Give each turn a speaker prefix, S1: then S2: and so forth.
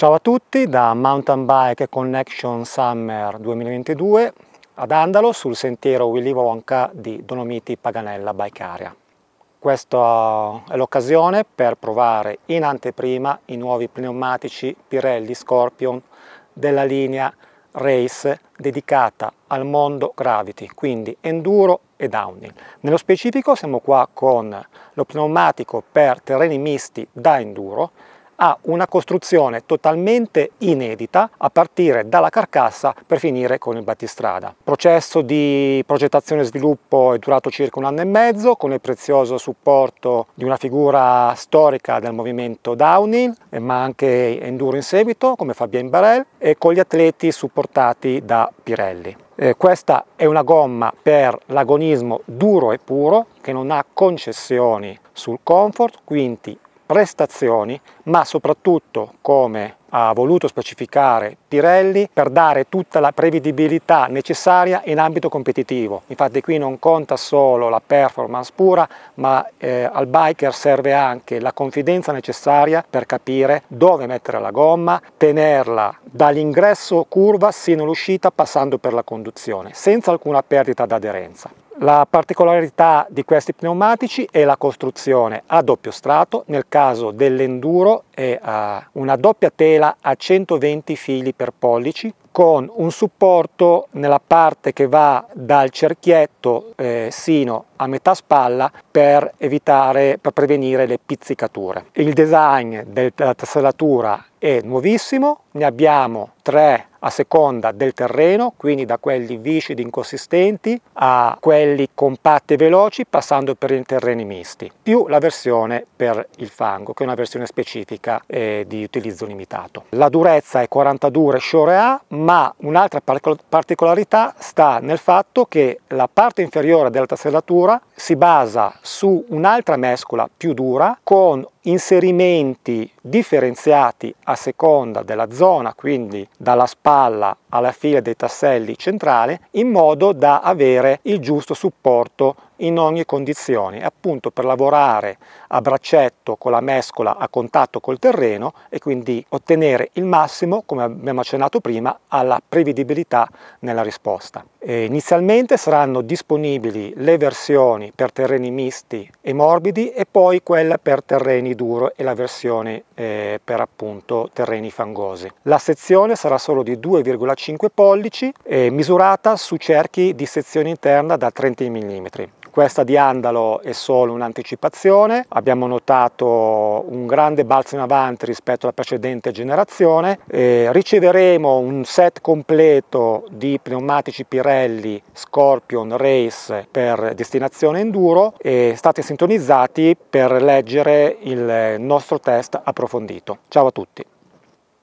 S1: Ciao a tutti da Mountain Bike Connection Summer 2022 ad Andalo sul sentiero Willy Wonka di Dolomiti Paganella Bike Area. Questa è l'occasione per provare in anteprima i nuovi pneumatici Pirelli Scorpion della linea race dedicata al mondo gravity, quindi enduro e downhill. Nello specifico siamo qua con lo pneumatico per terreni misti da enduro ha una costruzione totalmente inedita a partire dalla carcassa per finire con il battistrada. Il processo di progettazione e sviluppo è durato circa un anno e mezzo con il prezioso supporto di una figura storica del movimento downhill eh, ma anche enduro in seguito come Fabien Barel e con gli atleti supportati da Pirelli. Eh, questa è una gomma per l'agonismo duro e puro che non ha concessioni sul comfort, quindi prestazioni, ma soprattutto come ha voluto specificare Pirelli per dare tutta la prevedibilità necessaria in ambito competitivo. Infatti qui non conta solo la performance pura, ma eh, al biker serve anche la confidenza necessaria per capire dove mettere la gomma, tenerla dall'ingresso curva sino all'uscita passando per la conduzione, senza alcuna perdita d'aderenza. La particolarità di questi pneumatici è la costruzione a doppio strato, nel caso dell'enduro è eh, una doppia tela tutela a 120 fili per pollici con un supporto nella parte che va dal cerchietto eh, sino a metà spalla per evitare, per prevenire le pizzicature. Il design della tassellatura è nuovissimo, ne abbiamo tre a seconda del terreno, quindi da quelli viscidi inconsistenti a quelli compatti e veloci passando per i terreni misti, più la versione per il fango che è una versione specifica eh, di utilizzo limitato. La durezza è 42 Shore A ma un'altra particolarità sta nel fatto che la parte inferiore della tassellatura si basa su un'altra mescola più dura con inserimenti differenziati a seconda della zona, quindi dalla spalla alla fila dei tasselli centrale, in modo da avere il giusto supporto in ogni condizione, appunto per lavorare a braccetto con la mescola a contatto col terreno e quindi ottenere il massimo, come abbiamo accennato prima, alla prevedibilità nella risposta. Eh, inizialmente saranno disponibili le versioni per terreni misti e morbidi e poi quella per terreni duro e la versione eh, per appunto terreni fangosi. La sezione sarà solo di 2,5 pollici eh, misurata su cerchi di sezione interna da 30 mm. Questa di Andalo è solo un'anticipazione, abbiamo notato un grande balzo in avanti rispetto alla precedente generazione, eh, riceveremo un set completo di pneumatici Pirelli Scorpion Race per destinazione enduro e state sintonizzati per leggere il nostro test approfondito. Ciao a tutti!